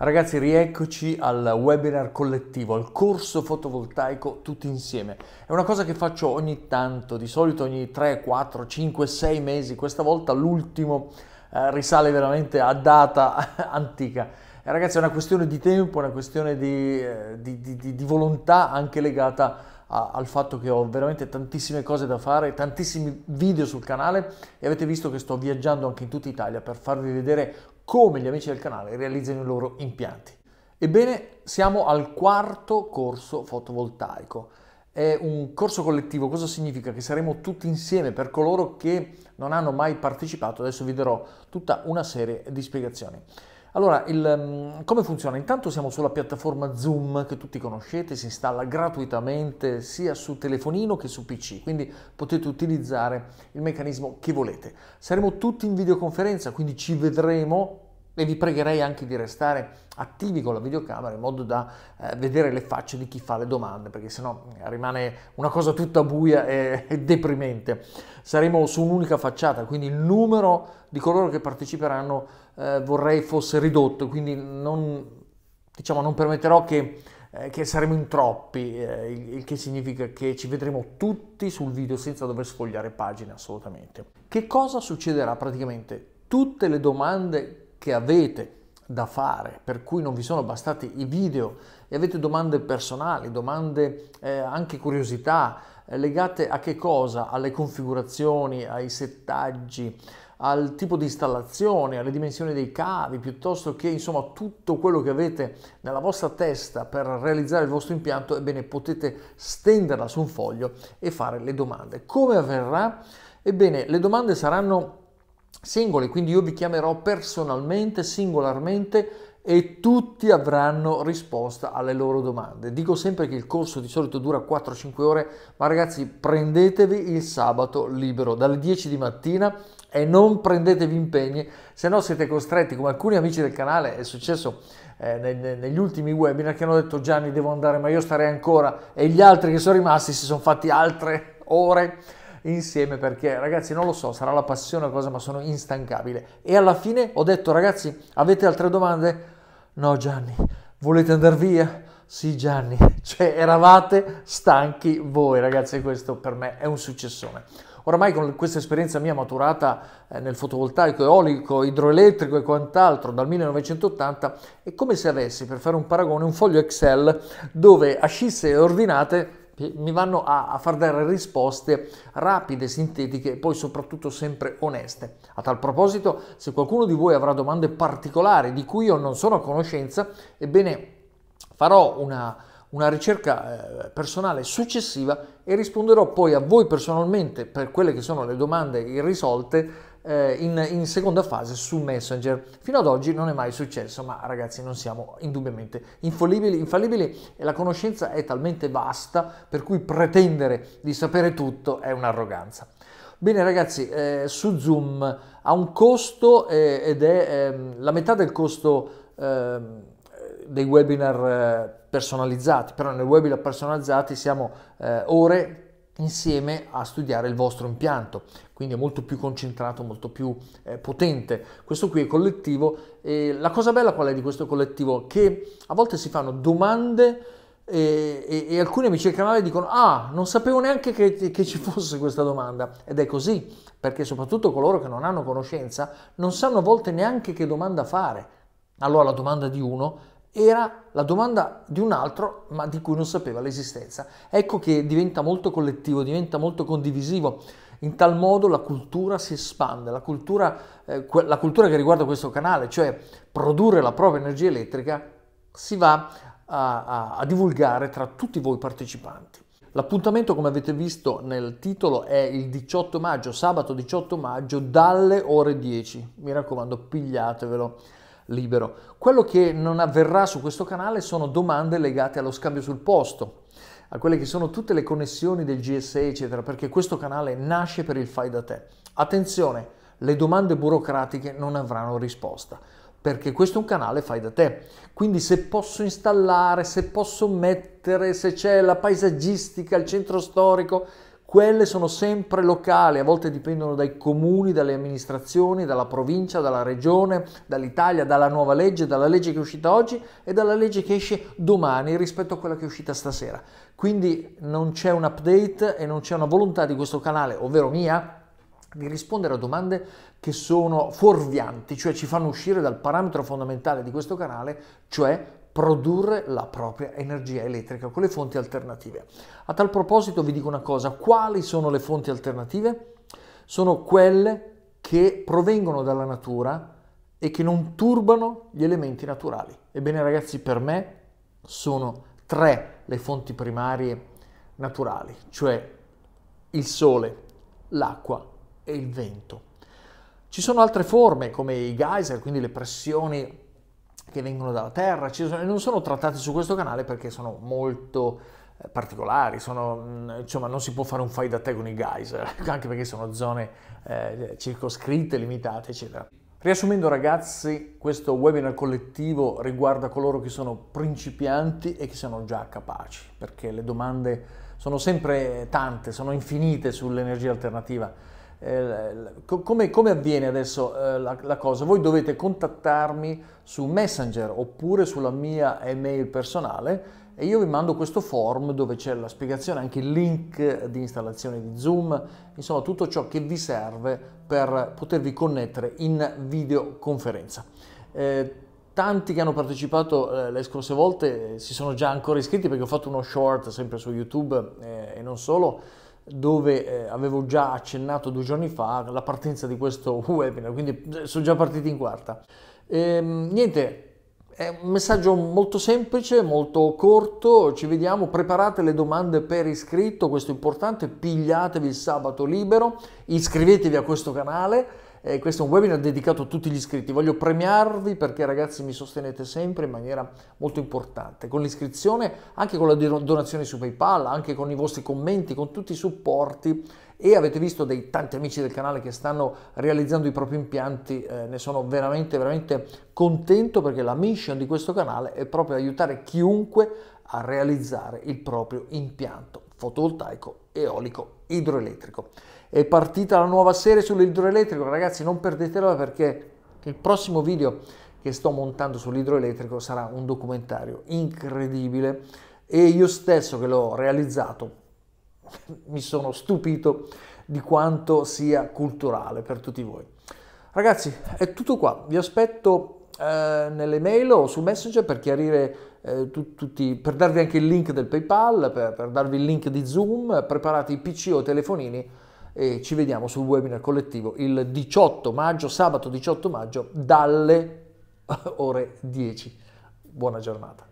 Ragazzi, rieccoci al webinar collettivo, al corso fotovoltaico tutti insieme. È una cosa che faccio ogni tanto, di solito ogni 3, 4, 5, 6 mesi, questa volta l'ultimo eh, risale veramente a data antica. Eh, ragazzi, è una questione di tempo, una questione di, eh, di, di, di volontà anche legata al fatto che ho veramente tantissime cose da fare, tantissimi video sul canale e avete visto che sto viaggiando anche in tutta Italia per farvi vedere come gli amici del canale realizzano i loro impianti. Ebbene, siamo al quarto corso fotovoltaico. È un corso collettivo, cosa significa? Che saremo tutti insieme per coloro che non hanno mai partecipato. Adesso vi darò tutta una serie di spiegazioni. Allora, il, mm, come funziona? Intanto siamo sulla piattaforma Zoom che tutti conoscete, si installa gratuitamente sia su telefonino che su PC, quindi potete utilizzare il meccanismo che volete. Saremo tutti in videoconferenza, quindi ci vedremo e vi pregherei anche di restare attivi con la videocamera in modo da eh, vedere le facce di chi fa le domande, perché sennò mm, rimane una cosa tutta buia e, e deprimente. Saremo su un'unica facciata, quindi il numero di coloro che parteciperanno eh, vorrei fosse ridotto, quindi non, diciamo, non permetterò che, eh, che, saremo in troppi, eh, il, il che significa che ci vedremo tutti sul video senza dover sfogliare pagine assolutamente. Che cosa succederà praticamente? Tutte le domande che avete da fare, per cui non vi sono bastati i video e avete domande personali, domande eh, anche curiosità eh, legate a che cosa? Alle configurazioni, ai settaggi, al tipo di installazione, alle dimensioni dei cavi, piuttosto che insomma tutto quello che avete nella vostra testa per realizzare il vostro impianto, ebbene potete stenderla su un foglio e fare le domande. Come avverrà? Ebbene, le domande saranno singole, quindi io vi chiamerò personalmente, singolarmente e tutti avranno risposta alle loro domande. Dico sempre che il corso di solito dura 4-5 ore, ma ragazzi prendetevi il sabato libero dalle 10 di mattina e non prendetevi impegni, se no siete costretti, come alcuni amici del canale è successo eh, negli ultimi webinar che hanno detto Gianni devo andare ma io starei ancora e gli altri che sono rimasti si sono fatti altre ore insieme perché ragazzi non lo so sarà la passione o cosa ma sono instancabile e alla fine ho detto ragazzi avete altre domande No Gianni, volete andare via? Sì Gianni, cioè eravate stanchi voi ragazzi, questo per me è un successone. Oramai con questa esperienza mia maturata eh, nel fotovoltaico, eolico, idroelettrico e quant'altro dal 1980 è come se avessi, per fare un paragone, un foglio Excel dove ascisse e ordinate mi vanno a, a far dare risposte rapide, sintetiche e poi soprattutto sempre oneste. A tal proposito, se qualcuno di voi avrà domande particolari di cui io non sono a conoscenza, ebbene farò una, una ricerca eh, personale successiva e risponderò poi a voi personalmente per quelle che sono le domande irrisolte eh, in, in, seconda fase su Messenger. Fino ad oggi non è mai successo, ma ragazzi non siamo indubbiamente infallibili, infallibili eh, e la conoscenza è talmente vasta per cui pretendere di sapere tutto è un'arroganza. Bene ragazzi, eh, su Zoom ha un costo eh, ed è ehm, la metà del costo ehm, dei webinar eh, personalizzati, però nei webinar personalizzati siamo eh, ore insieme a studiare il vostro impianto, quindi è molto più concentrato, molto più eh, potente. Questo qui è collettivo e la cosa bella qual è di questo collettivo? Che a volte si fanno domande e, eh, e, e alcuni amici del canale dicono ah non sapevo neanche che, che ci fosse questa domanda ed è così perché soprattutto coloro che non hanno conoscenza non sanno a volte neanche che domanda fare. Allora la domanda di uno era la domanda di un altro ma di cui non sapeva l'esistenza. Ecco che diventa molto collettivo, diventa molto condivisivo. In tal modo la cultura si espande, la cultura, eh, que- la cultura che riguarda questo canale, cioè produrre la propria energia elettrica, si va a, a, a divulgare tra tutti voi partecipanti. L'appuntamento, come avete visto nel titolo, è il 18 maggio, sabato 18 maggio, dalle ore 10. Mi raccomando, pigliatevelo libero. Quello che non avverrà su questo canale sono domande legate allo scambio sul posto, a quelle che sono tutte le connessioni del GSA, eccetera, perché questo canale nasce per il fai da te. Attenzione, le domande burocratiche non avranno risposta perché questo è un canale fai da te. Quindi se posso installare, se posso mettere, se c'è la paesaggistica, il centro storico, quelle sono sempre locali, a volte dipendono dai comuni, dalle amministrazioni, dalla provincia, dalla regione, dall'Italia, dalla nuova legge, dalla legge che è uscita oggi e dalla legge che esce domani rispetto a quella che è uscita stasera. Quindi non c'è un update e non c'è una volontà di questo canale, ovvero mia, di rispondere a domande che sono fuorvianti, cioè ci fanno uscire dal parametro fondamentale di questo canale, cioè produrre la propria energia elettrica con le fonti alternative. A tal proposito vi dico una cosa, quali sono le fonti alternative? Sono quelle che provengono dalla natura e che non turbano gli elementi naturali. Ebbene ragazzi, per me sono tre le fonti primarie naturali, cioè il sole, l'acqua e il vento. Ci sono altre forme come i geyser, quindi le pressioni che vengono dalla terra sono, e non sono trattati su questo canale perché sono molto eh, particolari, sono, mm, insomma non si può fare un fai da te con i geyser, eh, anche perché sono zone eh, circoscritte, limitate, eccetera. Riassumendo ragazzi, questo webinar collettivo riguarda coloro che sono principianti e che sono già capaci, perché le domande sono sempre tante, sono infinite sull'energia alternativa eh, come, come, avviene adesso eh, la, la, cosa? Voi dovete contattarmi su Messenger oppure sulla mia email personale e io vi mando questo form dove c'è la spiegazione, anche il link di installazione di Zoom, insomma tutto ciò che vi serve per potervi connettere in videoconferenza. Eh, tanti che hanno partecipato eh, le scorse volte si sono già ancora iscritti perché ho fatto uno short sempre su YouTube e non solo dove eh, avevo già accennato due giorni fa la partenza di questo webinar, quindi eh, sono già partiti in quarta. E, ehm, niente, è un messaggio molto semplice, molto corto, ci vediamo, preparate le domande per iscritto, questo è importante, pigliatevi il sabato libero, iscrivetevi a questo canale eh, questo è un webinar dedicato a tutti gli iscritti. Voglio premiarvi perché ragazzi mi sostenete sempre in maniera molto importante, con l'iscrizione, anche con la donazione su PayPal, anche con i vostri commenti, con tutti i supporti e avete visto dei tanti amici del canale che stanno realizzando i propri impianti, eh, ne sono veramente veramente contento perché la mission di questo canale è proprio aiutare chiunque a realizzare il proprio impianto fotovoltaico eolico idroelettrico. È partita la nuova serie sull'idroelettrico, ragazzi non perdetela perché il prossimo video che sto montando sull'idroelettrico sarà un documentario incredibile e io stesso che l'ho realizzato mi sono stupito di quanto sia culturale per tutti voi. Ragazzi, è tutto qua. Vi aspetto eh, nelle mail o su Messenger per chiarire eh, tu, tutti, per darvi anche il link del PayPal, per, per darvi il link di Zoom, preparate i PC o i telefonini e ci vediamo sul webinar collettivo il 18 maggio, sabato 18 maggio dalle ore 10. Buona giornata.